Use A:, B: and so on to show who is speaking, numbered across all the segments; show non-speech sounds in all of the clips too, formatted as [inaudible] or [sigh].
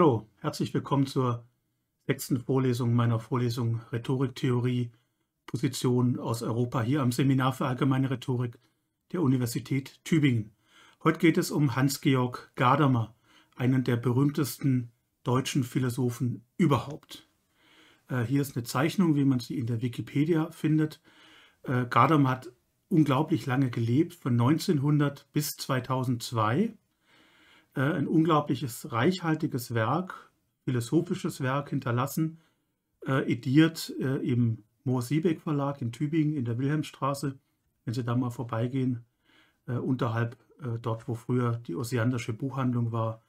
A: Hallo, herzlich willkommen zur sechsten Vorlesung meiner Vorlesung Rhetoriktheorie, Position aus Europa hier am Seminar für allgemeine Rhetorik der Universität Tübingen. Heute geht es um Hans-Georg Gadamer, einen der berühmtesten deutschen Philosophen überhaupt. Äh, hier ist eine Zeichnung, wie man sie in der Wikipedia findet. Äh, Gadamer hat unglaublich lange gelebt, von 1900 bis 2002 äh, ein unglaubliches, reichhaltiges Werk, philosophisches Werk hinterlassen, äh, ediert äh, im Moor-Siebeck Verlag in Tübingen in der Wilhelmstraße. Wenn Sie da mal vorbeigehen, unterhalb dort, wo früher die Osiandische Buchhandlung war,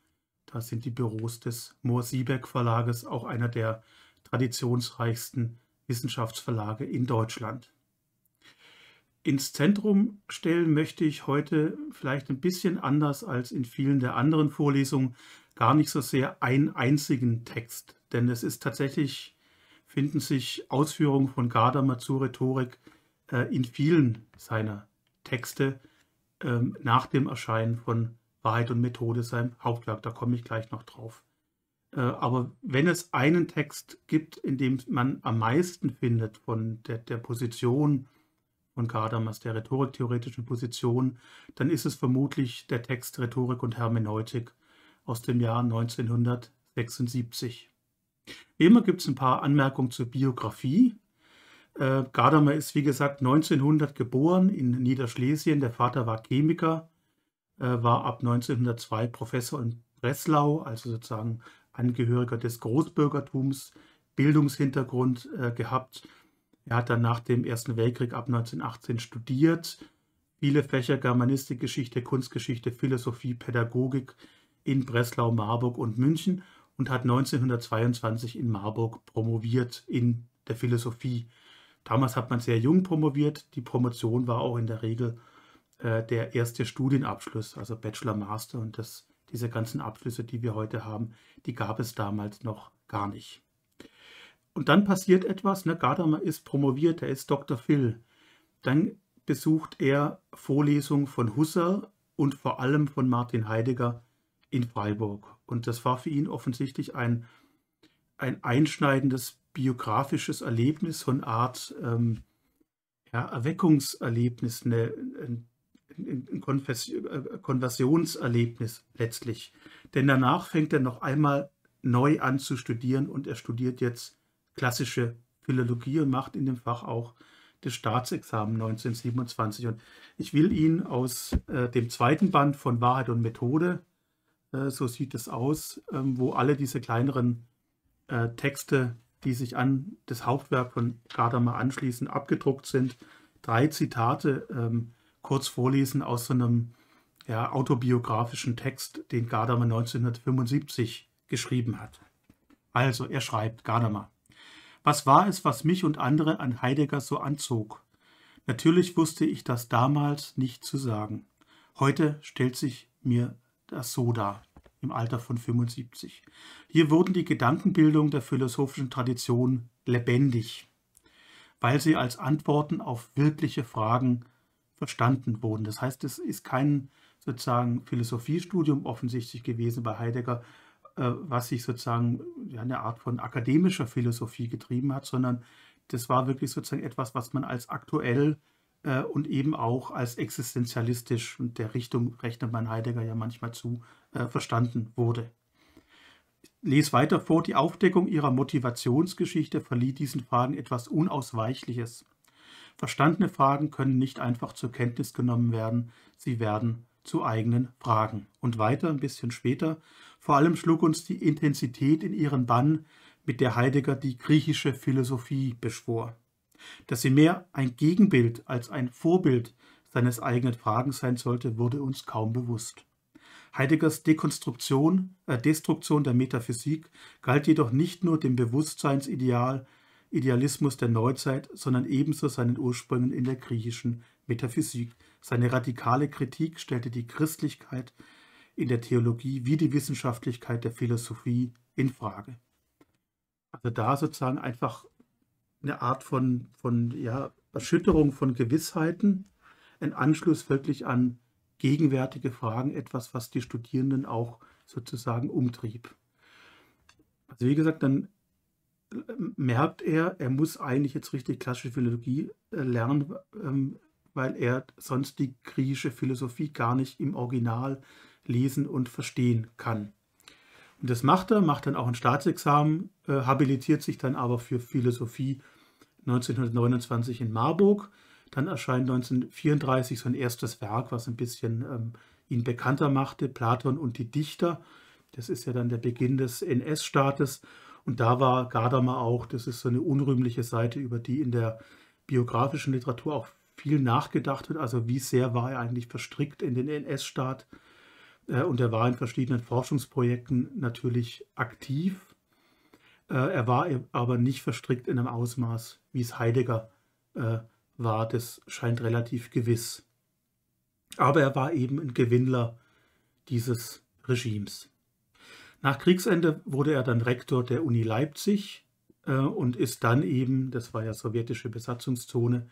A: da sind die Büros des Moor-Siebeck Verlages, auch einer der traditionsreichsten Wissenschaftsverlage in Deutschland. Ins Zentrum stellen möchte ich heute vielleicht ein bisschen anders als in vielen der anderen Vorlesungen gar nicht so sehr einen einzigen Text, denn es ist tatsächlich, finden sich Ausführungen von Gadamer zur Rhetorik äh, in vielen seiner Texte ähm, nach dem Erscheinen von Wahrheit und Methode, seinem Hauptwerk, da komme ich gleich noch drauf. Äh, aber wenn es einen Text gibt, in dem man am meisten findet von der, der Position, von Gadamas, der rhetoriktheoretischen Position, dann ist es vermutlich der Text Rhetorik und Hermeneutik aus dem Jahr 1976. Wie immer gibt es ein paar Anmerkungen zur Biografie. Äh, Gadamer ist, wie gesagt, 1900 geboren in Niederschlesien. Der Vater war Chemiker, äh, war ab 1902 Professor in Breslau, also sozusagen Angehöriger des Großbürgertums, Bildungshintergrund äh, gehabt er hat dann nach dem Ersten Weltkrieg ab 1918 studiert, viele Fächer Germanistik, Geschichte, Kunstgeschichte, Philosophie, Pädagogik in Breslau, Marburg und München und hat 1922 in Marburg promoviert in der Philosophie. Damals hat man sehr jung promoviert. Die Promotion war auch in der Regel äh, der erste Studienabschluss, also Bachelor, Master und das, diese ganzen Abschlüsse, die wir heute haben, die gab es damals noch gar nicht. Und dann passiert etwas, ne? Gadamer ist promoviert, er ist Dr. Phil. Dann besucht er Vorlesungen von Husserl und vor allem von Martin Heidegger in Freiburg. Und das war für ihn offensichtlich ein, ein einschneidendes biografisches Erlebnis, so eine Art ähm, ja, Erweckungserlebnis, eine, ein, ein Konfes äh, Konversionserlebnis letztlich. Denn danach fängt er noch einmal neu an zu studieren und er studiert jetzt klassische Philologie und macht in dem Fach auch das Staatsexamen 1927. Und ich will Ihnen aus äh, dem zweiten Band von Wahrheit und Methode, äh, so sieht es aus, äh, wo alle diese kleineren äh, Texte, die sich an das Hauptwerk von Gadamer anschließen, abgedruckt sind, drei Zitate ähm, kurz vorlesen aus so einem ja, autobiografischen Text, den Gadamer 1975 geschrieben hat. Also, er schreibt, Gadamer, was war es, was mich und andere an Heidegger so anzog? Natürlich wusste ich das damals nicht zu sagen. Heute stellt sich mir das so dar, im Alter von 75. Hier wurden die Gedankenbildung der philosophischen Tradition lebendig, weil sie als Antworten auf wirkliche Fragen verstanden wurden. Das heißt, es ist kein sozusagen Philosophiestudium offensichtlich gewesen bei Heidegger, äh, was sich sozusagen äh, ja, eine Art von akademischer Philosophie getrieben hat, sondern das war wirklich sozusagen etwas, was man als aktuell äh, und eben auch als existenzialistisch und der Richtung rechnet man Heidegger ja manchmal zu, äh, verstanden wurde. Ich lese weiter vor, die Aufdeckung ihrer Motivationsgeschichte verlieh diesen Fragen etwas Unausweichliches. Verstandene Fragen können nicht einfach zur Kenntnis genommen werden, sie werden zu eigenen Fragen. Und weiter, ein bisschen später, vor allem schlug uns die Intensität in ihren Bann, mit der Heidegger die griechische Philosophie beschwor. Dass sie mehr ein Gegenbild als ein Vorbild seines eigenen Fragens sein sollte, wurde uns kaum bewusst. Heideggers Dekonstruktion, äh Destruktion der Metaphysik galt jedoch nicht nur dem Bewusstseinsideal, Idealismus der Neuzeit, sondern ebenso seinen Ursprüngen in der griechischen Metaphysik. Seine radikale Kritik stellte die Christlichkeit in der Theologie wie die Wissenschaftlichkeit der Philosophie in Frage. Also da sozusagen einfach eine Art von, von ja, Erschütterung von Gewissheiten, ein Anschluss wirklich an gegenwärtige Fragen, etwas, was die Studierenden auch sozusagen umtrieb. Also wie gesagt, dann äh, merkt er, er muss eigentlich jetzt richtig klassische Philologie äh, lernen, ähm, weil er sonst die griechische Philosophie gar nicht im Original lesen und verstehen kann. Und das macht er, macht dann auch ein Staatsexamen, äh, habilitiert sich dann aber für Philosophie 1929 in Marburg. Dann erscheint 1934 sein erstes Werk, was ein bisschen ähm, ihn bekannter machte, Platon und die Dichter. Das ist ja dann der Beginn des NS-Staates. Und da war Gadamer auch, das ist so eine unrühmliche Seite, über die in der biografischen Literatur auch viel nachgedacht wird. Also wie sehr war er eigentlich verstrickt in den NS-Staat? Äh, und er war in verschiedenen Forschungsprojekten natürlich aktiv. Äh, er war e- aber nicht verstrickt in einem Ausmaß, wie es Heidegger äh, war. Das scheint relativ gewiss. Aber er war eben ein Gewinnler dieses Regimes. Nach Kriegsende wurde er dann Rektor der Uni Leipzig und ist dann eben, das war ja sowjetische Besatzungszone,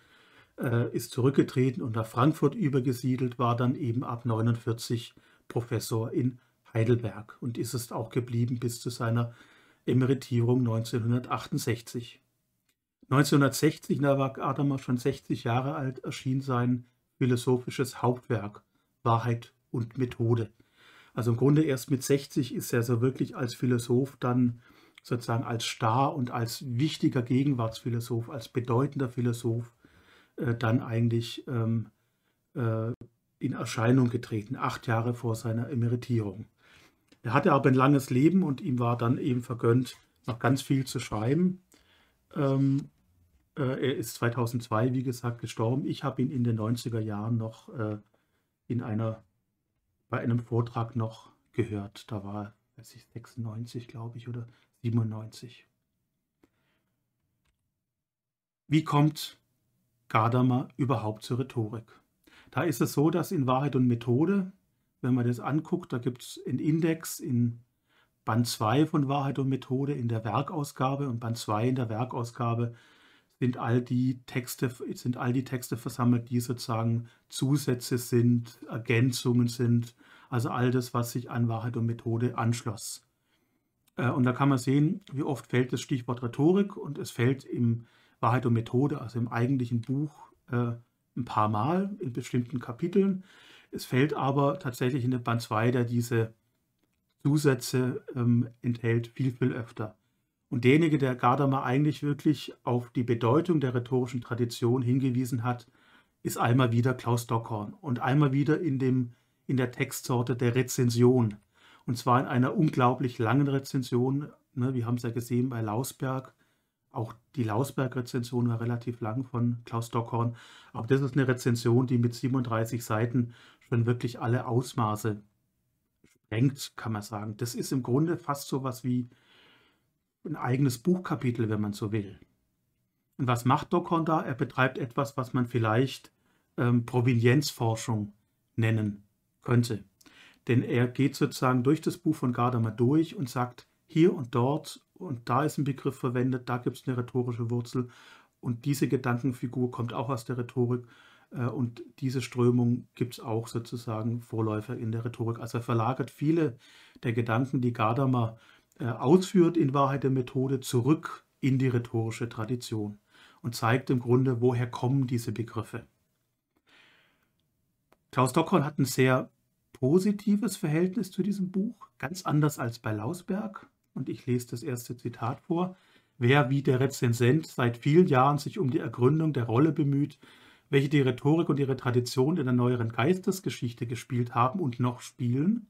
A: ist zurückgetreten und nach Frankfurt übergesiedelt, war dann eben ab 1949 Professor in Heidelberg und ist es auch geblieben bis zu seiner Emeritierung 1968. 1960, da war Adamer schon 60 Jahre alt, erschien sein philosophisches Hauptwerk Wahrheit und Methode. Also im Grunde erst mit 60 ist er so wirklich als Philosoph dann sozusagen als Star und als wichtiger Gegenwartsphilosoph, als bedeutender Philosoph äh, dann eigentlich ähm, äh, in Erscheinung getreten, acht Jahre vor seiner Emeritierung. Er hatte aber ein langes Leben und ihm war dann eben vergönnt, noch ganz viel zu schreiben. Ähm, äh, er ist 2002, wie gesagt, gestorben. Ich habe ihn in den 90er Jahren noch äh, in einer, bei einem Vortrag noch gehört. Da war er 96, glaube ich, oder 97. Wie kommt Gadamer überhaupt zur Rhetorik? Da ist es so, dass in Wahrheit und Methode, wenn man das anguckt, da gibt es einen Index in Band 2 von Wahrheit und Methode in der Werkausgabe und Band 2 in der Werkausgabe sind all die Texte, sind all die Texte versammelt, die sozusagen Zusätze sind, Ergänzungen sind, also all das, was sich an Wahrheit und Methode anschloss. Äh, und da kann man sehen, wie oft fällt das Stichwort Rhetorik und es fällt im Wahrheit und Methode, also im eigentlichen Buch, äh, ein paar Mal in bestimmten Kapiteln. Es fällt aber tatsächlich in den Band 2, der diese Zusätze ähm, enthält, viel, viel öfter. Und derjenige, der Gadamer eigentlich wirklich auf die Bedeutung der rhetorischen Tradition hingewiesen hat, ist einmal wieder Klaus Dockhorn und einmal wieder in, dem, in der Textsorte der Rezension. Und zwar in einer unglaublich langen Rezension. Ne, wir haben es ja gesehen bei Lausberg, auch die Lausberg-Rezension war relativ lang von Klaus Dockhorn. Auch das ist eine Rezension, die mit 37 Seiten schon wirklich alle Ausmaße sprengt, kann man sagen. Das ist im Grunde fast so was wie ein eigenes Buchkapitel, wenn man so will. Und was macht Dockhorn da? Er betreibt etwas, was man vielleicht ähm, Provenienzforschung nennen könnte. Denn er geht sozusagen durch das Buch von Gardamer durch und sagt, hier und dort und da ist ein Begriff verwendet, da gibt es eine rhetorische Wurzel. Und diese Gedankenfigur kommt auch aus der Rhetorik. Äh, und diese Strömung gibt es auch sozusagen Vorläufer in der Rhetorik. Also er verlagert viele der Gedanken, die Gadamer äh, ausführt in Wahrheit der Methode, zurück in die rhetorische Tradition und zeigt im Grunde, woher kommen diese Begriffe. Klaus Dockhorn hat ein sehr positives Verhältnis zu diesem Buch, ganz anders als bei Lausberg und ich lese das erste Zitat vor, wer wie der Rezensent seit vielen Jahren sich um die Ergründung der Rolle bemüht, welche die Rhetorik und ihre Tradition in der neueren Geistesgeschichte gespielt haben und noch spielen,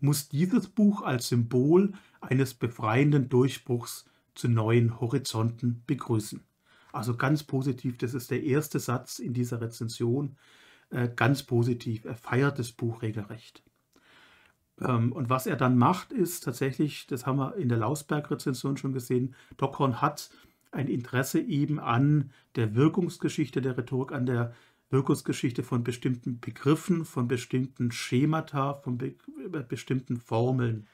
A: muss dieses Buch als Symbol eines befreienden Durchbruchs zu neuen Horizonten begrüßen. Also ganz positiv, das ist der erste Satz in dieser Rezension, äh, ganz positiv, er feiert das Buch regelrecht. Ähm, und was er dann macht, ist tatsächlich, das haben wir in der Lausberg-Rezension schon gesehen, Dockhorn hat ein Interesse eben an der Wirkungsgeschichte der Rhetorik, an der Wirkungsgeschichte von bestimmten Begriffen, von bestimmten Schemata, von be äh, bestimmten Formeln.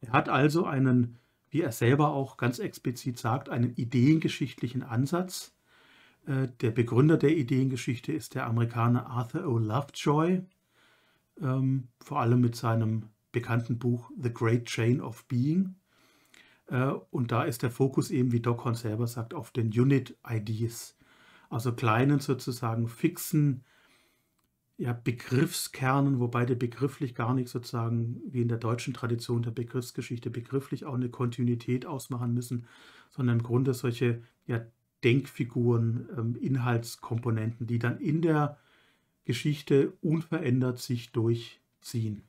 A: Er hat also einen, wie er selber auch ganz explizit sagt, einen ideengeschichtlichen Ansatz. Äh, der Begründer der Ideengeschichte ist der Amerikaner Arthur O. Lovejoy, ähm, vor allem mit seinem bekannten Buch The Great Chain of Being. Äh, und da ist der Fokus eben, wie Doc Horn selber sagt, auf den Unit-IDs, also kleinen sozusagen fixen ja, Begriffskernen, wobei der begrifflich gar nicht sozusagen wie in der deutschen Tradition der Begriffsgeschichte begrifflich auch eine Kontinuität ausmachen müssen, sondern im Grunde solche ja, Denkfiguren, ähm, Inhaltskomponenten, die dann in der Geschichte unverändert sich durchziehen.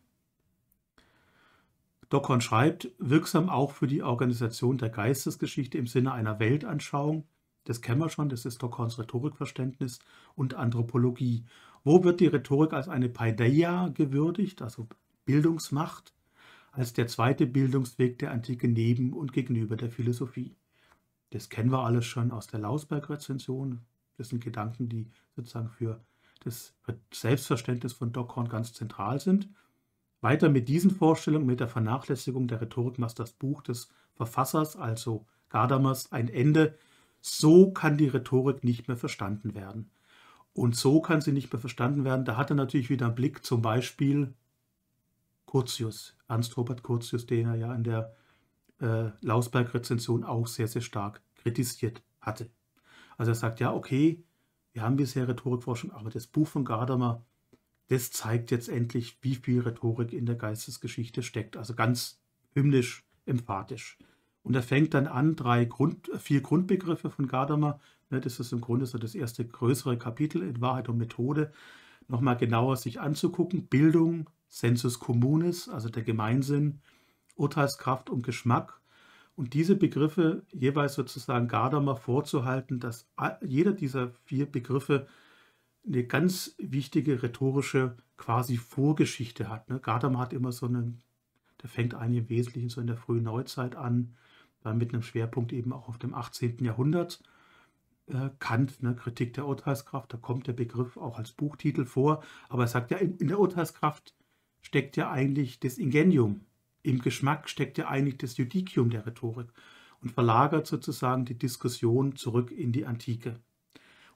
A: Dockhorn schreibt, wirksam auch für die Organisation der Geistesgeschichte im Sinne einer Weltanschauung, das kennen wir schon, das ist Dockhorns Rhetorikverständnis und Anthropologie. Wo wird die Rhetorik als eine Paideia gewürdigt, also Bildungsmacht, als der zweite Bildungsweg der Antike neben und gegenüber der Philosophie? Das kennen wir alles schon aus der Lausberg-Rezension. Das sind Gedanken, die sozusagen für das Selbstverständnis von Dockhorn ganz zentral sind. Weiter mit diesen Vorstellungen, mit der Vernachlässigung der Rhetorik macht das Buch des Verfassers, also Gadamas, ein Ende. So kann die Rhetorik nicht mehr verstanden werden. Und so kann sie nicht mehr verstanden werden. Da hat er natürlich wieder einen Blick zum Beispiel Curtius, Ernst Robert Curtius, den er ja in der äh, Lausberg-Rezension auch sehr, sehr stark kritisiert hatte. Also er sagt, ja, okay, wir haben bisher Rhetorikforschung, aber das Buch von Gardamer, das zeigt jetzt endlich, wie viel Rhetorik in der Geistesgeschichte steckt. Also ganz hymnisch, emphatisch. Und er fängt dann an, drei Grund, vier Grundbegriffe von Gardamer, ne, das ist im Grunde so das erste größere Kapitel in Wahrheit und Methode, nochmal genauer sich anzugucken. Bildung, Sensus Communis, also der Gemeinsinn, Urteilskraft und Geschmack und diese Begriffe jeweils sozusagen Gardamer vorzuhalten, dass jeder dieser vier Begriffe eine ganz wichtige rhetorische quasi Vorgeschichte hat. Ne? Gardamer hat immer so einen, der fängt eigentlich im Wesentlichen so in der frühen Neuzeit an, dann mit einem Schwerpunkt eben auch auf dem 18. Jahrhundert. Äh, Kant, ne, Kritik der Urteilskraft, da kommt der Begriff auch als Buchtitel vor, aber er sagt ja, in der Urteilskraft steckt ja eigentlich das Ingenium, im Geschmack steckt ja eigentlich das Judicium der Rhetorik und verlagert sozusagen die Diskussion zurück in die Antike.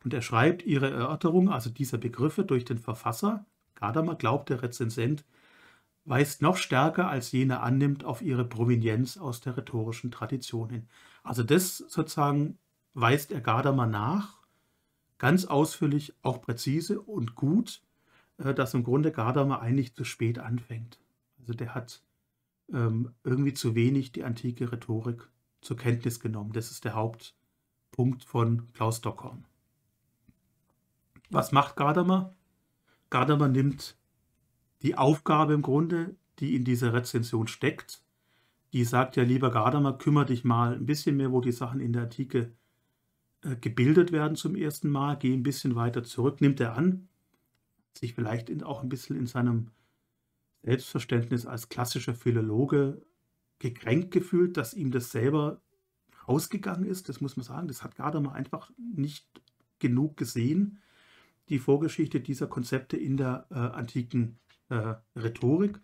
A: Und er schreibt ihre Erörterung, also dieser Begriffe, durch den Verfasser, Gadamer glaubt, der Rezensent, weist noch stärker als jener annimmt auf ihre Provenienz aus der rhetorischen Tradition hin. Also das sozusagen weist er Gadamer nach, ganz ausführlich, auch präzise und gut, äh, dass im Grunde Gadamer eigentlich zu spät anfängt. Also der hat ähm, irgendwie zu wenig die antike Rhetorik zur Kenntnis genommen. Das ist der Hauptpunkt von Klaus Stockhorn. Was macht Gadamer? Gadamer nimmt die Aufgabe im Grunde, die in dieser Rezension steckt. Die sagt ja, lieber Gadamer, kümmere dich mal ein bisschen mehr, wo die Sachen in der Antike äh, gebildet werden zum ersten Mal. Geh ein bisschen weiter zurück, nimmt er an, sich vielleicht in, auch ein bisschen in seinem Selbstverständnis als klassischer Philologe gekränkt gefühlt, dass ihm das selber rausgegangen ist. Das muss man sagen. Das hat Gadamer einfach nicht genug gesehen, die Vorgeschichte dieser Konzepte in der äh, antiken äh, Rhetorik.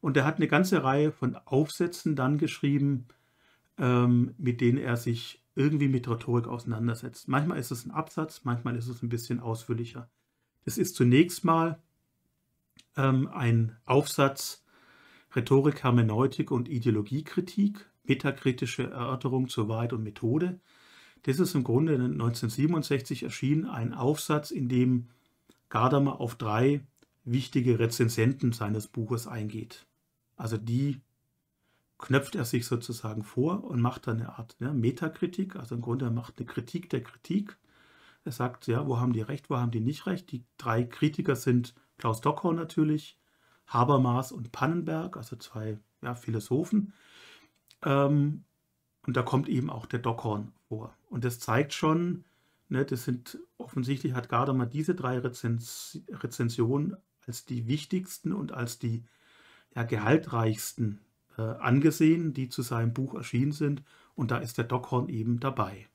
A: Und er hat eine ganze Reihe von Aufsätzen dann geschrieben, ähm, mit denen er sich irgendwie mit Rhetorik auseinandersetzt. Manchmal ist es ein Absatz, manchmal ist es ein bisschen ausführlicher. Das ist zunächst mal ähm, ein Aufsatz Rhetorik, Hermeneutik und Ideologiekritik, metakritische Erörterung zur Wahrheit und Methode. Das ist im Grunde 1967 erschienen, ein Aufsatz, in dem Gadamer auf drei wichtige Rezensenten seines Buches eingeht. Also die knöpft er sich sozusagen vor und macht dann eine Art ne, Metakritik, also im Grunde macht eine Kritik der Kritik er sagt, ja, wo haben die recht, wo haben die nicht recht. Die drei Kritiker sind Klaus Dockhorn natürlich, Habermas und Pannenberg, also zwei ja, Philosophen. Ähm, und da kommt eben auch der Dockhorn vor. Und das zeigt schon, ne, das sind offensichtlich hat Gadamer diese drei Rezens Rezensionen als die wichtigsten und als die ja, gehaltreichsten äh, angesehen, die zu seinem Buch erschienen sind. Und da ist der Dockhorn eben dabei.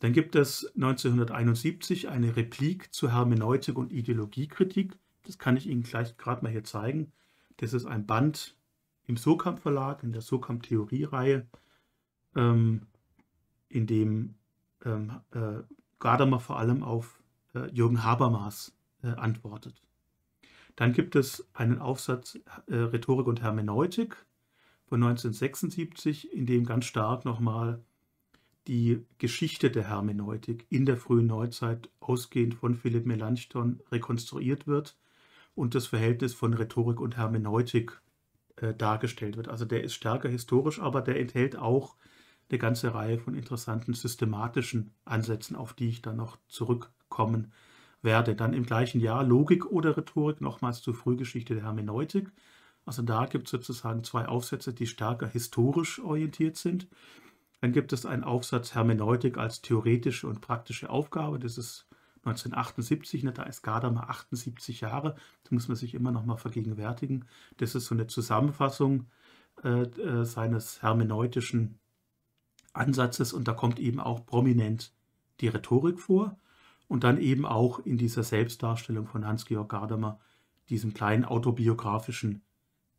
A: Dann gibt es 1971 eine Replik zur Hermeneutik und Ideologiekritik. Das kann ich Ihnen gleich gerade mal hier zeigen. Das ist ein Band im Sokamp Verlag, in der Sokamp Theoriereihe, ähm, in dem ähm, äh, Gadamer vor allem auf äh, Jürgen Habermas äh, antwortet. Dann gibt es einen Aufsatz äh, Rhetorik und Hermeneutik von 1976, in dem ganz stark nochmal die Geschichte der Hermeneutik in der frühen Neuzeit ausgehend von Philipp Melanchthon rekonstruiert wird und das Verhältnis von Rhetorik und Hermeneutik äh, dargestellt wird. Also der ist stärker historisch, aber der enthält auch eine ganze Reihe von interessanten systematischen Ansätzen, auf die ich dann noch zurückkommen werde. Dann im gleichen Jahr Logik oder Rhetorik, nochmals zur Frühgeschichte der Hermeneutik. Also da gibt es sozusagen zwei Aufsätze, die stärker historisch orientiert sind dann gibt es einen Aufsatz Hermeneutik als theoretische und praktische Aufgabe. Das ist 1978, ne, da ist Gadamer 78 Jahre. Das muss man sich immer noch mal vergegenwärtigen. Das ist so eine Zusammenfassung äh, äh, seines hermeneutischen Ansatzes und da kommt eben auch prominent die Rhetorik vor und dann eben auch in dieser Selbstdarstellung von Hans-Georg Gadamer, diesem kleinen autobiografischen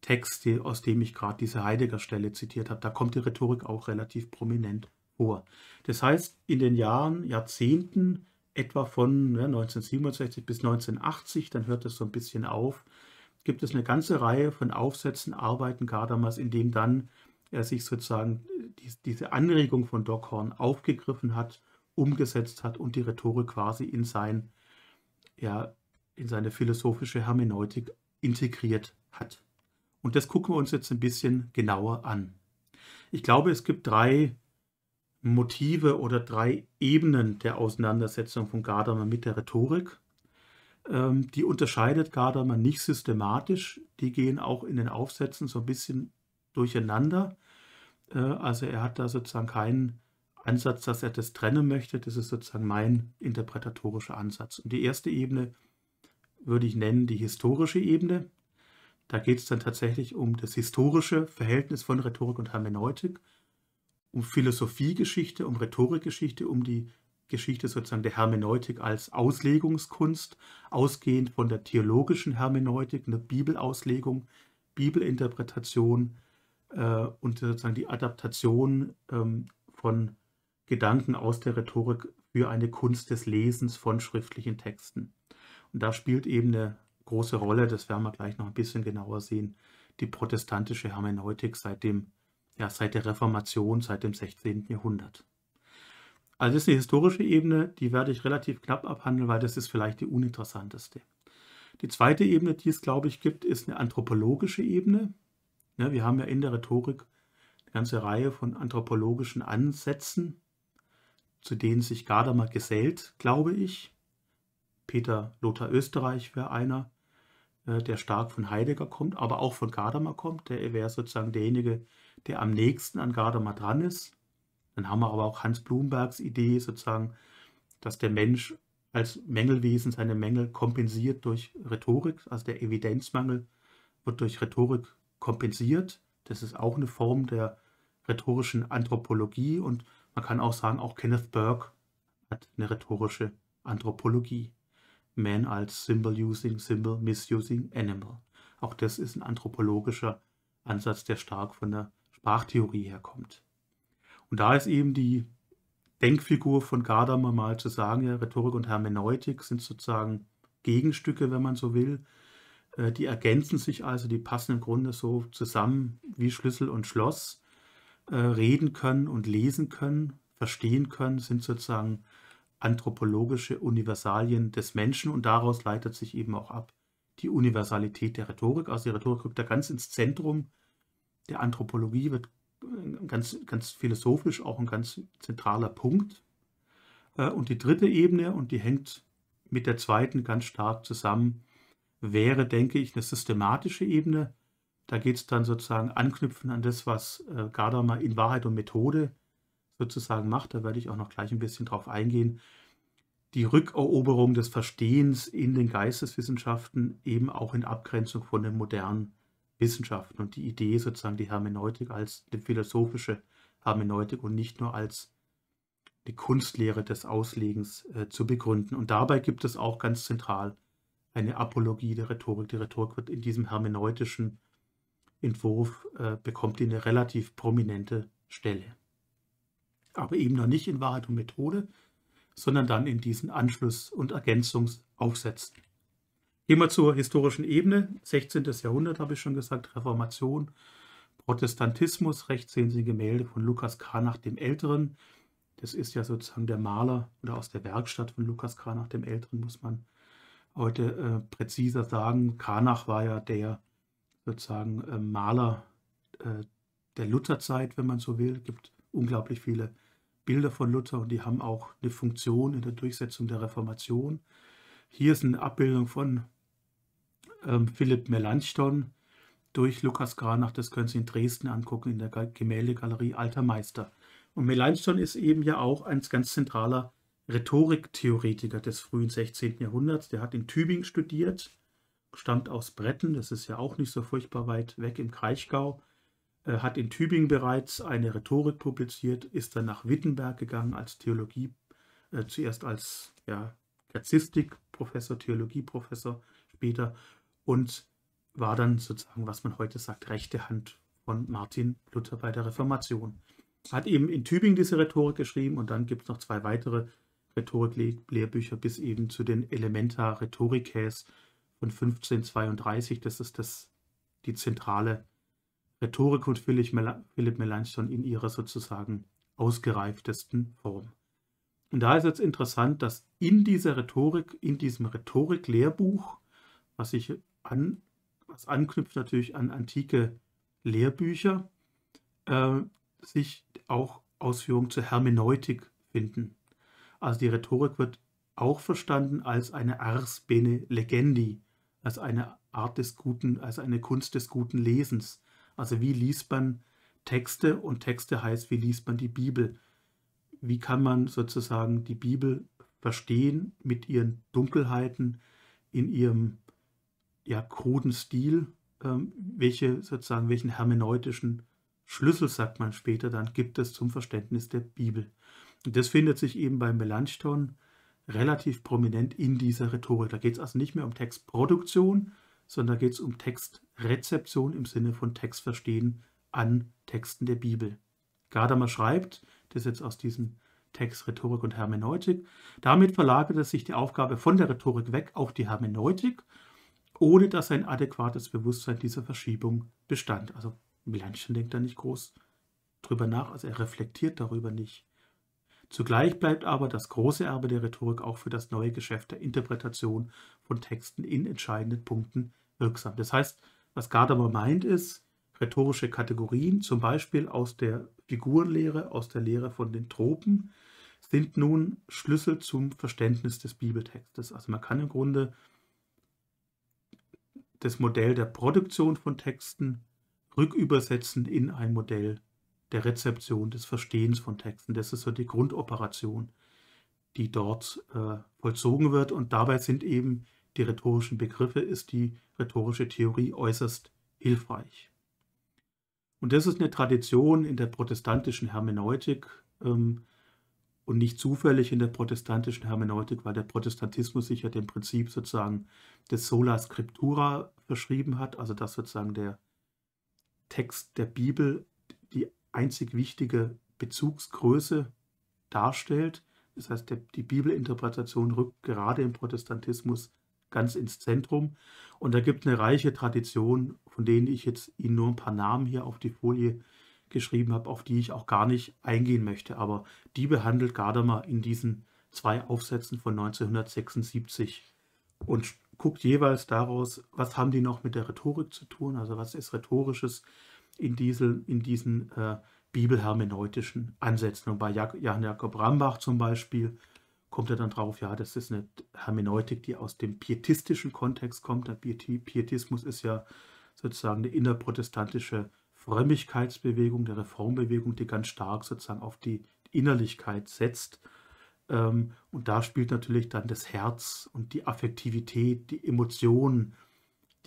A: Text, aus dem ich gerade diese Heidegger-Stelle zitiert habe. Da kommt die Rhetorik auch relativ prominent vor. Das heißt, in den Jahren, Jahrzehnten, etwa von ja, ne, 1967 bis 1980, dann hört es so ein bisschen auf, gibt es eine ganze Reihe von Aufsätzen, Arbeiten Gadamas, in dem dann er sich sozusagen die, diese Anregung von Dockhorn aufgegriffen hat, umgesetzt hat und die Rhetorik quasi in, sein, ja, in seine philosophische Hermeneutik integriert hat. Und das gucken wir uns jetzt ein bisschen genauer an. Ich glaube, es gibt drei Motive oder drei Ebenen der Auseinandersetzung von Gadamer mit der Rhetorik. Ähm, die unterscheidet Gadamer nicht systematisch. Die gehen auch in den Aufsätzen so ein bisschen durcheinander. Äh, also er hat da sozusagen keinen Ansatz, dass er das trennen möchte. Das ist sozusagen mein interpretatorischer Ansatz. Und die erste Ebene würde ich nennen die historische Ebene. Da geht es dann tatsächlich um das historische Verhältnis von Rhetorik und Hermeneutik, um Philosophiegeschichte, um Rhetorikgeschichte, um die Geschichte sozusagen der Hermeneutik als Auslegungskunst, ausgehend von der theologischen Hermeneutik, eine Bibelauslegung, Bibelinterpretation äh, und sozusagen die Adaptation ähm, von Gedanken aus der Rhetorik für eine Kunst des Lesens von schriftlichen Texten. Und da spielt eben eine große Rolle. Das werden wir gleich noch ein bisschen genauer sehen. Die protestantische Hermeneutik seit, dem, ja, seit der Reformation, seit dem 16. Jahrhundert. Also das ist eine historische Ebene, die werde ich relativ knapp abhandeln, weil das ist vielleicht die uninteressanteste. Die zweite Ebene, die es, glaube ich, gibt, ist eine anthropologische Ebene. Ja, wir haben ja in der Rhetorik eine ganze Reihe von anthropologischen Ansätzen, zu denen sich Gadamer gesellt, glaube ich. Peter Lothar Österreich wäre einer. Äh, der stark von Heidegger kommt, aber auch von Gadamer kommt. Der wäre sozusagen derjenige, der am nächsten an Gadamer dran ist. Dann haben wir aber auch Hans Blumbergs Idee sozusagen, dass der Mensch als Mängelwesen seine Mängel kompensiert durch Rhetorik. Also der Evidenzmangel wird durch Rhetorik kompensiert. Das ist auch eine Form der rhetorischen Anthropologie und man kann auch sagen, auch Kenneth Burke hat eine rhetorische Anthropologie. Man als Symbol Using, Symbol Misusing Animal. Auch das ist ein anthropologischer Ansatz, der stark von der Sprachtheorie herkommt. Und da ist eben die Denkfigur von Gadamer mal zu sagen, ja, Rhetorik und Hermeneutik sind sozusagen Gegenstücke, wenn man so will. Äh, die ergänzen sich also, die passen im Grunde so zusammen wie Schlüssel und Schloss. Äh, reden können und lesen können, verstehen können, sind sozusagen anthropologische Universalien des Menschen und daraus leitet sich eben auch ab die Universalität der Rhetorik. Also die Rhetorik rückt da ganz ins Zentrum der Anthropologie, wird äh, ganz, ganz philosophisch auch ein ganz zentraler Punkt. Äh, und die dritte Ebene, und die hängt mit der zweiten ganz stark zusammen, wäre, denke ich, eine systematische Ebene. Da geht es dann sozusagen anknüpfen an das, was äh, Gadamer in Wahrheit und Methode sozusagen macht, da werde ich auch noch gleich ein bisschen drauf eingehen, die Rückeroberung des Verstehens in den Geisteswissenschaften eben auch in Abgrenzung von den modernen Wissenschaften und die Idee sozusagen die Hermeneutik als die philosophische Hermeneutik und nicht nur als die Kunstlehre des Auslegens äh, zu begründen. Und dabei gibt es auch ganz zentral eine Apologie der Rhetorik. Die Rhetorik wird in diesem hermeneutischen Entwurf äh, bekommt eine relativ prominente Stelle aber eben noch nicht in Wahrheit und Methode, sondern dann in diesen Anschluss- und Ergänzungsaufsätzen. Gehen wir zur historischen Ebene. 16. Jahrhundert habe ich schon gesagt, Reformation, Protestantismus, rechts sehen Sie Gemälde von Lukas Karnach dem Älteren. Das ist ja sozusagen der Maler oder aus der Werkstatt von Lukas Karnach dem Älteren, muss man heute äh, präziser sagen. Karnach war ja der sozusagen äh, Maler äh, der Lutherzeit, wenn man so will. Es gibt unglaublich viele Bilder von Luther und die haben auch eine Funktion in der Durchsetzung der Reformation. Hier ist eine Abbildung von ähm, Philipp Melanchthon durch Lukas Granach. Das können Sie in Dresden angucken, in der Gemäldegalerie Alter Meister. Und Melanchthon ist eben ja auch ein ganz zentraler Rhetoriktheoretiker des frühen 16. Jahrhunderts. Der hat in Tübingen studiert, stammt aus Bretten, das ist ja auch nicht so furchtbar weit weg im Kraichgau, äh, hat in Tübingen bereits eine Rhetorik publiziert, ist dann nach Wittenberg gegangen als Theologie, äh, zuerst als ja, Grazistik-Professor, Theologieprofessor später und war dann sozusagen, was man heute sagt, rechte Hand von Martin Luther bei der Reformation. Hat eben in Tübingen diese Rhetorik geschrieben und dann gibt es noch zwei weitere Rhetorik-Lehrbücher bis eben zu den Elementa Rhetoricae von 1532. Das ist das, die zentrale Rhetorik und Philipp Melanchthon in ihrer sozusagen ausgereiftesten Form. Und da ist jetzt interessant, dass in dieser Rhetorik, in diesem Rhetorik-Lehrbuch, was sich an, was anknüpft natürlich an antike Lehrbücher, äh, sich auch Ausführungen zur Hermeneutik finden. Also die Rhetorik wird auch verstanden als eine ars bene legendi, als eine Art des guten, als eine Kunst des guten Lesens. Also wie liest man Texte und Texte heißt, wie liest man die Bibel? Wie kann man sozusagen die Bibel verstehen mit ihren Dunkelheiten, in ihrem ja, kruden Stil, ähm, welche sozusagen welchen hermeneutischen Schlüssel, sagt man später, dann gibt es zum Verständnis der Bibel. Und das findet sich eben bei Melanchthon relativ prominent in dieser Rhetorik. Da geht es also nicht mehr um Textproduktion, sondern da geht es um Textrezeption im Sinne von Textverstehen an Texten der Bibel. Gadamer schreibt, das ist jetzt aus diesem Text Rhetorik und Hermeneutik, damit verlagerte sich die Aufgabe von der Rhetorik weg auf die Hermeneutik, ohne dass ein adäquates Bewusstsein dieser Verschiebung bestand. Also Melanchthon denkt da nicht groß drüber nach, also er reflektiert darüber nicht. Zugleich bleibt aber das große Erbe der Rhetorik auch für das neue Geschäft der Interpretation von Texten in entscheidenden Punkten wirksam. Das heißt, was Gadamer meint, ist, rhetorische Kategorien, zum Beispiel aus der Figurenlehre, aus der Lehre von den Tropen, sind nun Schlüssel zum Verständnis des Bibeltextes. Also man kann im Grunde das Modell der Produktion von Texten rückübersetzen in ein Modell der Rezeption, des Verstehens von Texten. Das ist so die Grundoperation, die dort äh, vollzogen wird. Und dabei sind eben die rhetorischen Begriffe ist die rhetorische Theorie äußerst hilfreich. Und das ist eine Tradition in der protestantischen Hermeneutik ähm, und nicht zufällig in der protestantischen Hermeneutik, weil der Protestantismus sich ja dem Prinzip sozusagen des Sola Scriptura verschrieben hat, also dass sozusagen der Text der Bibel die einzig wichtige Bezugsgröße darstellt. Das heißt, die Bibelinterpretation rückt gerade im Protestantismus ganz ins Zentrum. Und da gibt es eine reiche Tradition, von denen ich jetzt Ihnen nur ein paar Namen hier auf die Folie geschrieben habe, auf die ich auch gar nicht eingehen möchte. Aber die behandelt Gadamer in diesen zwei Aufsätzen von 1976 und guckt jeweils daraus, was haben die noch mit der Rhetorik zu tun, also was ist rhetorisches in, diesel, in diesen äh, bibelhermeneutischen Ansätzen. Und bei Jak Jan Jakob Rambach zum Beispiel kommt er dann drauf, ja, das ist eine Hermeneutik, die aus dem pietistischen Kontext kommt. Der Pietismus ist ja sozusagen eine innerprotestantische Frömmigkeitsbewegung, der Reformbewegung, die ganz stark sozusagen auf die Innerlichkeit setzt. Ähm, und da spielt natürlich dann das Herz und die Affektivität, die Emotionen,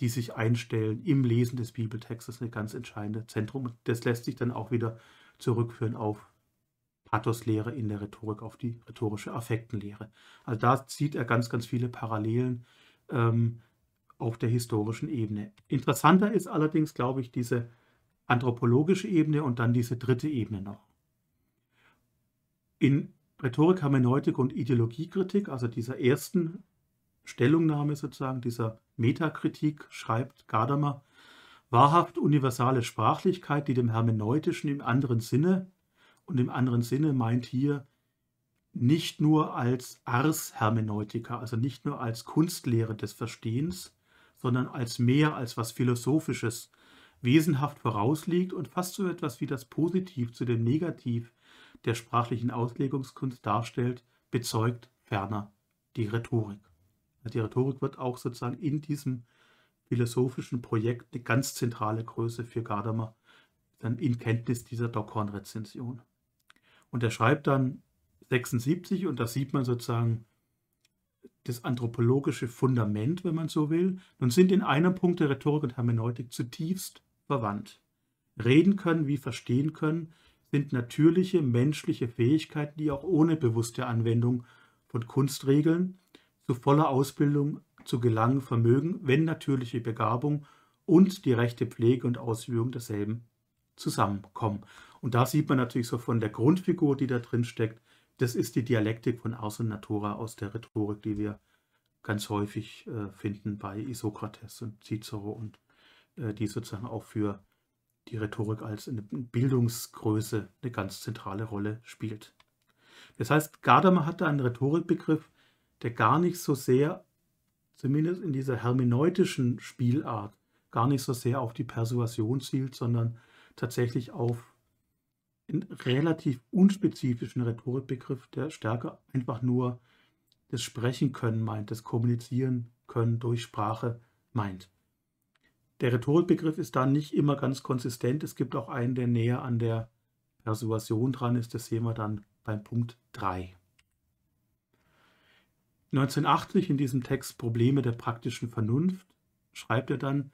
A: die sich einstellen im Lesen des Bibeltextes, eine ganz entscheidende Zentrum. Und das lässt sich dann auch wieder zurückführen auf Pathoslehre in der Rhetorik auf die rhetorische Affektenlehre. Also da zieht er ganz, ganz viele Parallelen ähm, auf der historischen Ebene. Interessanter ist allerdings, glaube ich, diese anthropologische Ebene und dann diese dritte Ebene noch. In Rhetorik, Hermeneutik und Ideologiekritik, also dieser ersten Stellungnahme sozusagen, dieser Metakritik, schreibt Gadamer, wahrhaft universale Sprachlichkeit, die dem Hermeneutischen im anderen Sinne und im anderen Sinne meint hier nicht nur als Ars Hermeneutiker, also nicht nur als Kunstlehre des Verstehens, sondern als mehr als was Philosophisches, wesenhaft vorausliegt und fast so etwas wie das Positiv zu dem Negativ der sprachlichen Auslegungskunst darstellt, bezeugt ferner die Rhetorik. Also die Rhetorik wird auch sozusagen in diesem philosophischen Projekt eine ganz zentrale Größe für Gadamer, dann in Kenntnis dieser Dockhorn-Rezension. Und er schreibt dann 76 und da sieht man sozusagen das anthropologische Fundament, wenn man so will. Nun sind in einem Punkt der Rhetorik und Hermeneutik zutiefst verwandt. Reden können wie verstehen können sind natürliche menschliche Fähigkeiten, die auch ohne bewusste Anwendung von Kunstregeln zu voller Ausbildung zu gelangen vermögen, wenn natürliche Begabung und die rechte Pflege und Ausübung derselben zusammenkommen. Und da sieht man natürlich so von der Grundfigur, die da drin steckt, das ist die Dialektik von Ars und Natura aus der Rhetorik, die wir ganz häufig äh, finden bei Isokrates und Cicero und äh, die sozusagen auch für die Rhetorik als eine Bildungsgröße eine ganz zentrale Rolle spielt. Das heißt, Gadamer hatte einen Rhetorikbegriff, der gar nicht so sehr, zumindest in dieser hermeneutischen Spielart, gar nicht so sehr auf die Persuasion zielt, sondern tatsächlich auf relativ unspezifischen Rhetorikbegriff der stärker einfach nur das Sprechen können meint, das Kommunizieren können durch Sprache meint. Der Rhetorikbegriff ist da nicht immer ganz konsistent. Es gibt auch einen, der näher an der Persuasion dran ist. Das sehen wir dann beim Punkt 3. 1980 in diesem Text Probleme der praktischen Vernunft schreibt er dann,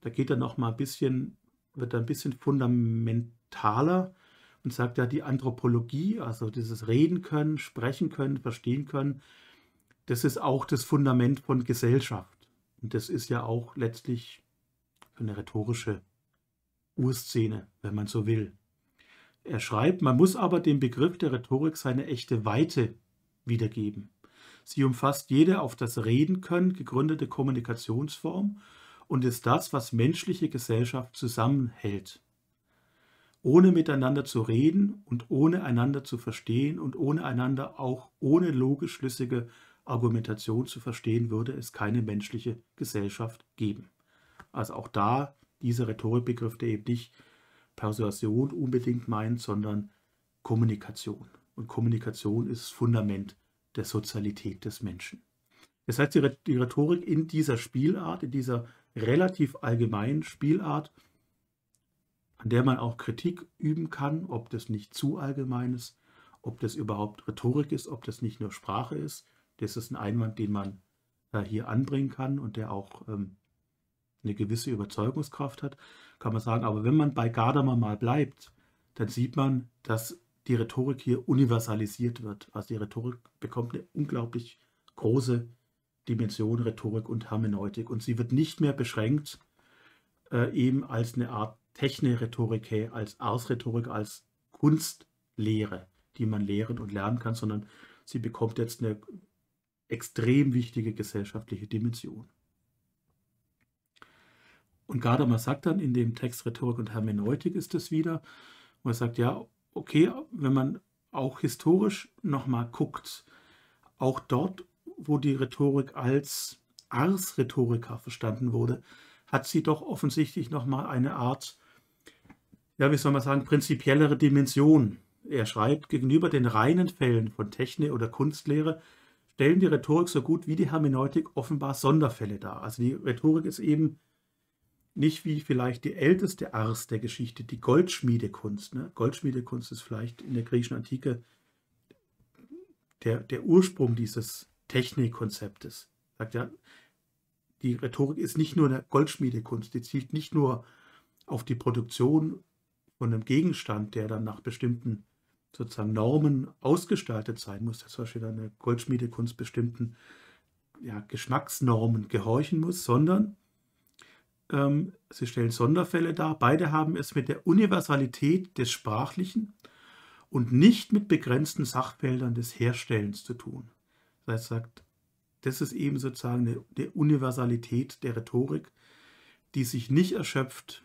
A: da geht er noch mal ein bisschen, wird er ein bisschen fundamentaler und sagt ja, die Anthropologie, also dieses Reden können, sprechen können, verstehen können, das ist auch das Fundament von Gesellschaft. Und das ist ja auch letztlich eine rhetorische Urszene, wenn man so will. Er schreibt, man muss aber dem Begriff der Rhetorik seine echte Weite wiedergeben. Sie umfasst jede auf das Reden können gegründete Kommunikationsform und ist das, was menschliche Gesellschaft zusammenhält ohne miteinander zu reden und ohne einander zu verstehen und ohne einander auch ohne logisch schlüssige Argumentation zu verstehen, würde es keine menschliche Gesellschaft geben. Also auch da dieser Rhetorikbegriff, der eben nicht Persuasion unbedingt meint, sondern Kommunikation. Und Kommunikation ist das Fundament der Sozialität des Menschen. Das heißt, die Rhetorik in dieser Spielart, in dieser relativ allgemeinen Spielart, an der man auch Kritik üben kann, ob das nicht zu allgemein ist, ob das überhaupt Rhetorik ist, ob das nicht nur Sprache ist. Das ist ein Einwand, den man äh, hier anbringen kann und der auch ähm, eine gewisse Überzeugungskraft hat, kann man sagen. Aber wenn man bei Gadamer mal bleibt, dann sieht man, dass die Rhetorik hier universalisiert wird. Also die Rhetorik bekommt eine unglaublich große Dimension Rhetorik und Hermeneutik. Und sie wird nicht mehr beschränkt äh, eben als eine Art Techne-Rhetorik als Ars-Rhetorik, als Kunstlehre, die man lehren und lernen kann, sondern sie bekommt jetzt eine extrem wichtige gesellschaftliche Dimension. Und Gadamer sagt dann in dem Text Rhetorik und Hermeneutik ist es wieder, wo er sagt, ja, okay, wenn man auch historisch nochmal guckt, auch dort, wo die Rhetorik als Ars Rhetorica verstanden wurde, hat sie doch offensichtlich nochmal eine Art ja, wie soll man sagen, prinzipiellere Dimension. Er schreibt, gegenüber den reinen Fällen von Technik oder Kunstlehre stellen die Rhetorik so gut wie die Hermeneutik offenbar Sonderfälle dar. Also die Rhetorik ist eben nicht wie vielleicht die älteste Ars der Geschichte, die Goldschmiedekunst. Ne? Goldschmiedekunst ist vielleicht in der griechischen Antike der, der Ursprung dieses Technikkonzeptes. Sagt ja, die Rhetorik ist nicht nur eine Goldschmiedekunst, die zielt nicht nur auf die Produktion von einem Gegenstand, der dann nach bestimmten sozusagen Normen ausgestaltet sein muss, dass zum Beispiel eine Goldschmiedekunst bestimmten ja, Geschmacksnormen gehorchen muss, sondern ähm, sie stellen Sonderfälle dar. Beide haben es mit der Universalität des Sprachlichen und nicht mit begrenzten Sachfeldern des Herstellens zu tun. Das heißt, sagt, das ist eben sozusagen eine, Universalität der Rhetorik, die sich nicht erschöpft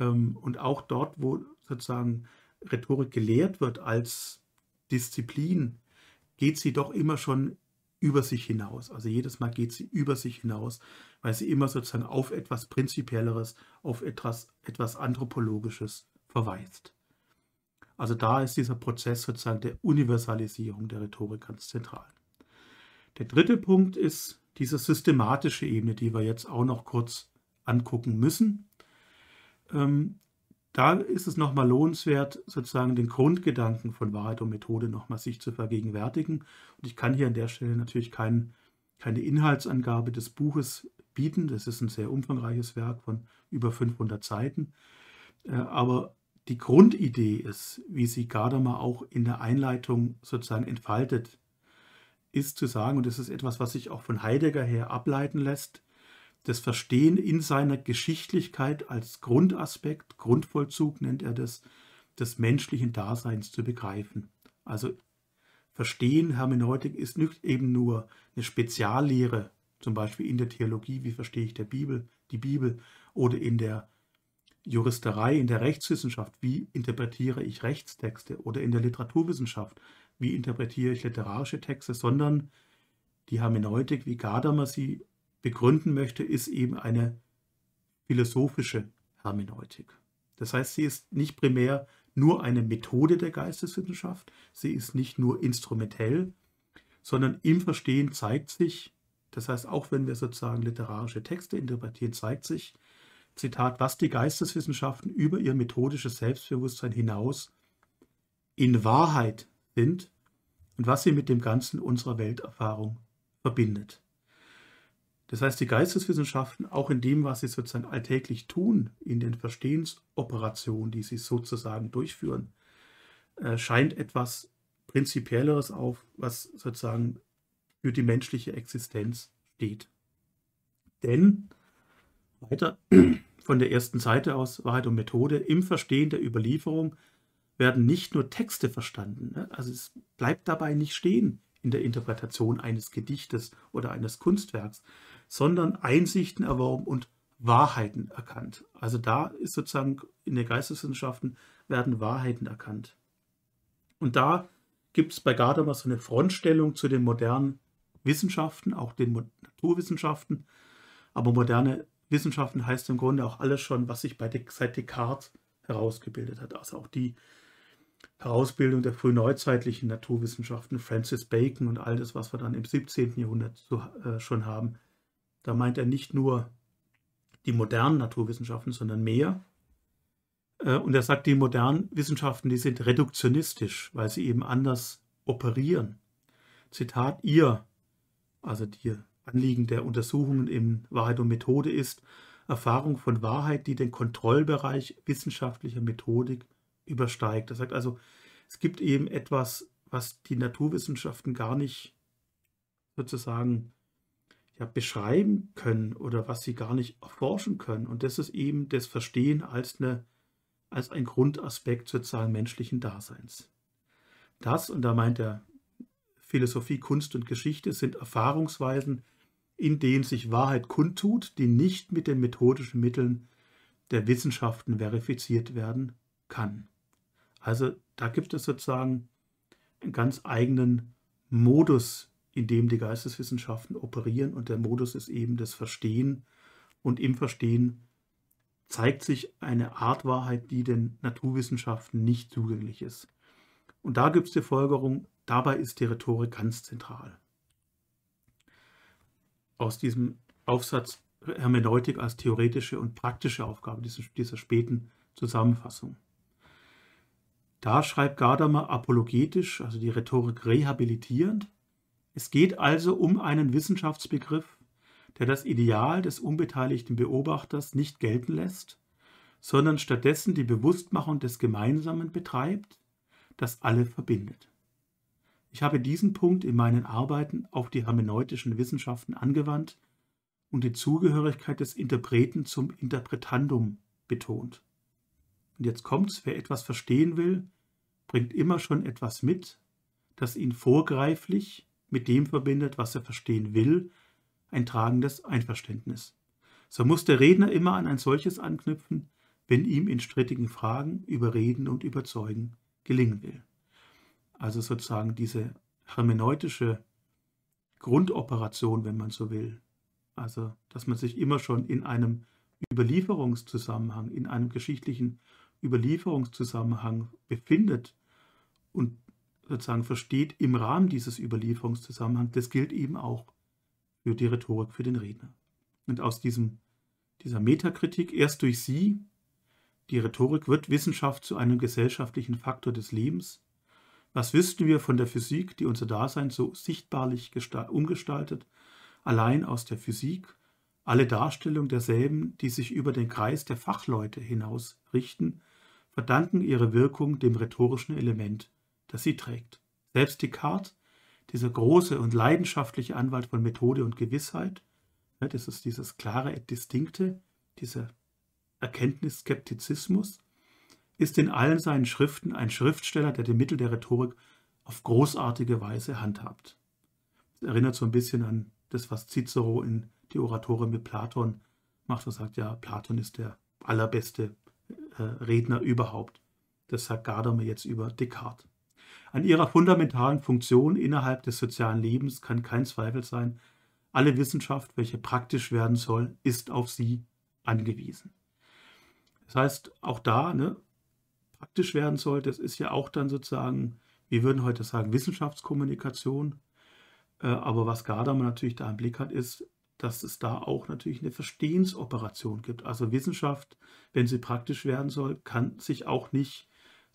A: ähm, und auch dort, wo sozusagen Rhetorik gelehrt wird als Disziplin, geht sie doch immer schon über sich hinaus. Also jedes Mal geht sie über sich hinaus, weil sie immer sozusagen auf etwas Prinzipielleres, auf etwas, etwas Anthropologisches verweist. Also da ist dieser Prozess sozusagen der Universalisierung der Rhetorik ganz zentral. Der dritte Punkt ist diese systematische Ebene, die wir jetzt auch noch kurz angucken müssen ähm, da ist es nochmal lohnenswert, sozusagen den Grundgedanken von Wahrheit und Methode nochmal sich zu vergegenwärtigen. Und ich kann hier an der Stelle natürlich kein, keine Inhaltsangabe des Buches bieten. Das ist ein sehr umfangreiches Werk von über 500 Seiten. Äh, aber die Grundidee ist, wie sie Gadamer auch in der Einleitung sozusagen entfaltet, ist zu sagen, und das ist etwas, was sich auch von Heidegger her ableiten lässt, das Verstehen in seiner Geschichtlichkeit als Grundaspekt, Grundvollzug nennt er das, des menschlichen Daseins zu begreifen. Also Verstehen Hermeneutik ist nicht eben nur eine Speziallehre, zum Beispiel in der Theologie, wie verstehe ich der Bibel, die Bibel, oder in der Juristerei, in der Rechtswissenschaft, wie interpretiere ich Rechtstexte, oder in der Literaturwissenschaft, wie interpretiere ich literarische Texte, sondern die Hermeneutik, wie Gadamer sie begründen möchte, ist eben eine philosophische Hermeneutik. Das heißt, sie ist nicht primär nur eine Methode der Geisteswissenschaft, sie ist nicht nur instrumentell, sondern im Verstehen zeigt sich, das heißt, auch wenn wir sozusagen literarische Texte interpretieren, zeigt sich, Zitat, was die Geisteswissenschaften über ihr methodisches Selbstbewusstsein hinaus in Wahrheit sind und was sie mit dem Ganzen unserer Welterfahrung verbindet. Das heißt, die Geisteswissenschaften, auch in dem, was sie sozusagen alltäglich tun, in den Verstehensoperationen, die sie sozusagen durchführen, äh, scheint etwas Prinzipielleres auf, was sozusagen für die menschliche Existenz steht. Denn, weiter [clears throat] von der ersten Seite aus, Wahrheit und Methode, im Verstehen der Überlieferung werden nicht nur Texte verstanden. Ne? Also es bleibt dabei nicht stehen in der Interpretation eines Gedichtes oder eines Kunstwerks, sondern Einsichten erworben und Wahrheiten erkannt. Also da ist sozusagen in den Geisteswissenschaften werden Wahrheiten erkannt. Und da gibt es bei Gadamer so eine Frontstellung zu den modernen Wissenschaften, auch den Naturwissenschaften. Aber moderne Wissenschaften heißt im Grunde auch alles schon, was sich bei De seit Descartes herausgebildet hat. Also auch die Herausbildung der frühneuzeitlichen Naturwissenschaften, Francis Bacon und all das, was wir dann im 17. Jahrhundert zu, äh, schon haben, da meint er nicht nur die modernen Naturwissenschaften, sondern mehr. Äh, und er sagt, die modernen Wissenschaften, die sind reduktionistisch, weil sie eben anders operieren. Zitat, ihr, also die Anliegen der Untersuchungen in Wahrheit und Methode ist, Erfahrung von Wahrheit, die den Kontrollbereich wissenschaftlicher Methodik übersteigt. Er sagt also, es gibt eben etwas, was die Naturwissenschaften gar nicht sozusagen ja, beschreiben können oder was sie gar nicht erforschen können. Und das ist eben das Verstehen als, eine, als ein Grundaspekt sozusagen menschlichen Daseins. Das, und da meint er Philosophie, Kunst und Geschichte, sind Erfahrungsweisen, in denen sich Wahrheit kundtut, die nicht mit den methodischen Mitteln der Wissenschaften verifiziert werden kann. Also da gibt es sozusagen einen ganz eigenen Modus in dem die Geisteswissenschaften operieren und der Modus ist eben das Verstehen. Und im Verstehen zeigt sich eine Art Wahrheit, die den Naturwissenschaften nicht zugänglich ist. Und da gibt es die Folgerung, dabei ist die Rhetorik ganz zentral. Aus diesem Aufsatz Hermeneutik als theoretische und praktische Aufgabe dieser, dieser späten Zusammenfassung. Da schreibt Gadamer apologetisch, also die Rhetorik rehabilitierend, es geht also um einen Wissenschaftsbegriff, der das Ideal des unbeteiligten Beobachters nicht gelten lässt, sondern stattdessen die Bewusstmachung des Gemeinsamen betreibt, das alle verbindet. Ich habe diesen Punkt in meinen Arbeiten auf die hermeneutischen Wissenschaften angewandt und die Zugehörigkeit des Interpreten zum Interpretandum betont. Und jetzt kommt's, wer etwas verstehen will, bringt immer schon etwas mit, das ihn vorgreiflich mit dem verbindet, was er verstehen will, ein tragendes Einverständnis. So muss der Redner immer an ein solches anknüpfen, wenn ihm in strittigen Fragen überreden und überzeugen gelingen will. Also sozusagen diese hermeneutische Grundoperation, wenn man so will. Also, dass man sich immer schon in einem Überlieferungszusammenhang, in einem geschichtlichen Überlieferungszusammenhang befindet und sozusagen versteht im Rahmen dieses Überlieferungszusammenhangs, das gilt eben auch für die Rhetorik, für den Redner. Und aus diesem, dieser Metakritik, erst durch sie, die Rhetorik wird Wissenschaft zu einem gesellschaftlichen Faktor des Lebens. Was wüssten wir von der Physik, die unser Dasein so sichtbarlich umgestaltet, allein aus der Physik, alle Darstellungen derselben, die sich über den Kreis der Fachleute hinaus richten, verdanken ihre Wirkung dem rhetorischen Element das sie trägt. Selbst Descartes, dieser große und leidenschaftliche Anwalt von Methode und Gewissheit, ne, das ist dieses klare distinkte, dieser Erkenntnisskeptizismus, ist in allen seinen Schriften ein Schriftsteller, der die Mittel der Rhetorik auf großartige Weise handhabt. Das erinnert so ein bisschen an das, was Cicero in die Oratore mit Platon macht, was sagt, ja, Platon ist der allerbeste äh, Redner überhaupt. Das sagt Gadamer jetzt über Descartes. An ihrer fundamentalen Funktion innerhalb des sozialen Lebens kann kein Zweifel sein. Alle Wissenschaft, welche praktisch werden soll, ist auf sie angewiesen. Das heißt, auch da ne, praktisch werden soll, das ist ja auch dann sozusagen, wir würden heute sagen, Wissenschaftskommunikation. Äh, aber was Gadamer natürlich da im Blick hat, ist, dass es da auch natürlich eine Verstehensoperation gibt. Also Wissenschaft, wenn sie praktisch werden soll, kann sich auch nicht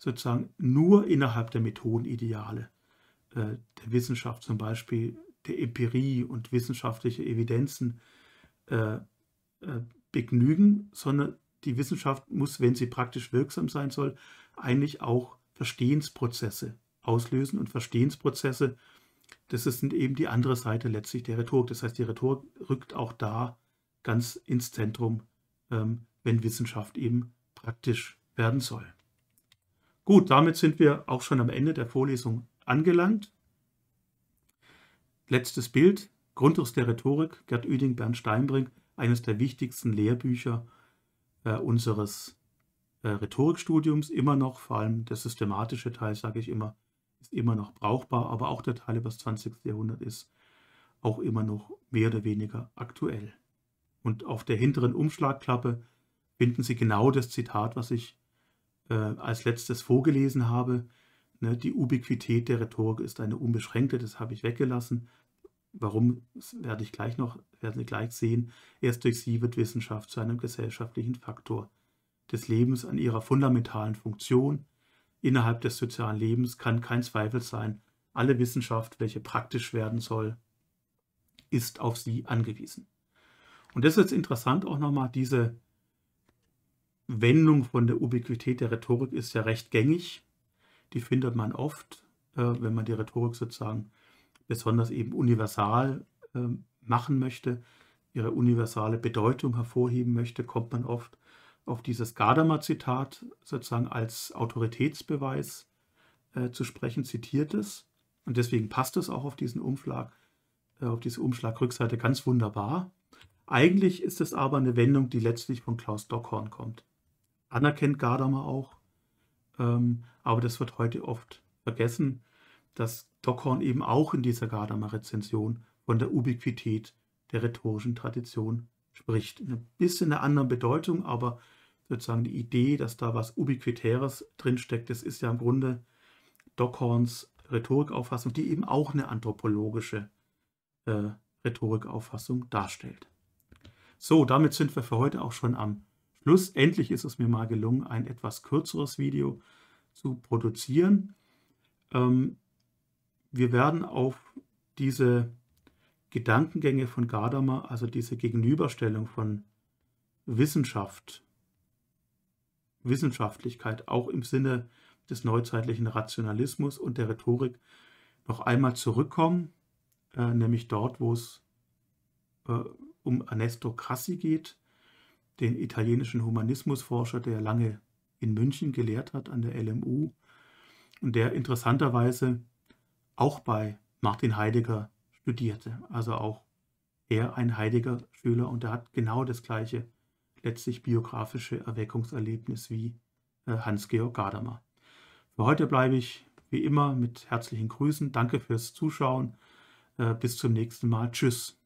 A: sozusagen nur innerhalb der Methodenideale äh, der Wissenschaft, zum Beispiel der Empirie und wissenschaftliche Evidenzen äh, äh, begnügen, sondern die Wissenschaft muss, wenn sie praktisch wirksam sein soll, eigentlich auch Verstehensprozesse auslösen und Verstehensprozesse, das sind eben die andere Seite letztlich der Rhetorik. Das heißt, die Rhetorik rückt auch da ganz ins Zentrum, ähm, wenn Wissenschaft eben praktisch werden soll. Gut, damit sind wir auch schon am Ende der Vorlesung angelangt. Letztes Bild, Grundriss der Rhetorik, Gerd Oeding, Bernd Steinbrink, eines der wichtigsten Lehrbücher äh, unseres äh, Rhetorikstudiums, immer noch, vor allem der systematische Teil, sage ich immer, ist immer noch brauchbar, aber auch der Teil über das 20. Jahrhundert ist auch immer noch mehr oder weniger aktuell. Und auf der hinteren Umschlagklappe finden Sie genau das Zitat, was ich äh, als letztes vorgelesen habe. Ne, die Ubiquität der Rhetorik ist eine unbeschränkte, das habe ich weggelassen. Warum, werde ich gleich noch, werden Sie gleich sehen. Erst durch sie wird Wissenschaft zu einem gesellschaftlichen Faktor des Lebens an ihrer fundamentalen Funktion. Innerhalb des sozialen Lebens kann kein Zweifel sein, alle Wissenschaft, welche praktisch werden soll, ist auf sie angewiesen. Und das ist interessant auch nochmal, diese Wendung von der Ubiquität der Rhetorik ist ja recht gängig. Die findet man oft, äh, wenn man die Rhetorik sozusagen besonders eben universal äh, machen möchte, ihre universale Bedeutung hervorheben möchte, kommt man oft auf dieses Gadamer-Zitat sozusagen als Autoritätsbeweis äh, zu sprechen, zitiert es. Und deswegen passt es auch auf diesen Umschlag, äh, auf diese Umschlagrückseite ganz wunderbar. Eigentlich ist es aber eine Wendung, die letztlich von Klaus Dockhorn kommt anerkennt Gadamer auch. Ähm, aber das wird heute oft vergessen, dass Dockhorn eben auch in dieser Gadamer-Rezension von der Ubiquität der rhetorischen Tradition spricht. ein bisschen einer anderen Bedeutung, aber sozusagen die Idee, dass da was Ubiquitäres drinsteckt, das ist ja im Grunde Dockhorns Rhetorikauffassung, die eben auch eine anthropologische äh, Rhetorikauffassung darstellt. So, damit sind wir für heute auch schon am Schlussendlich ist es mir mal gelungen, ein etwas kürzeres Video zu produzieren. Ähm, wir werden auf diese Gedankengänge von Gadamer, also diese Gegenüberstellung von Wissenschaft, Wissenschaftlichkeit, auch im Sinne des neuzeitlichen Rationalismus und der Rhetorik noch einmal zurückkommen, äh, nämlich dort, wo es äh, um Ernesto Crassi geht, den italienischen Humanismusforscher, der lange in München gelehrt hat an der LMU und der interessanterweise auch bei Martin Heidegger studierte. Also auch er ein Heidegger-Schüler und er hat genau das gleiche letztlich biografische Erweckungserlebnis wie äh, Hans-Georg Gadamer. Für heute bleibe ich wie immer mit herzlichen Grüßen. Danke fürs Zuschauen. Äh, bis zum nächsten Mal. Tschüss.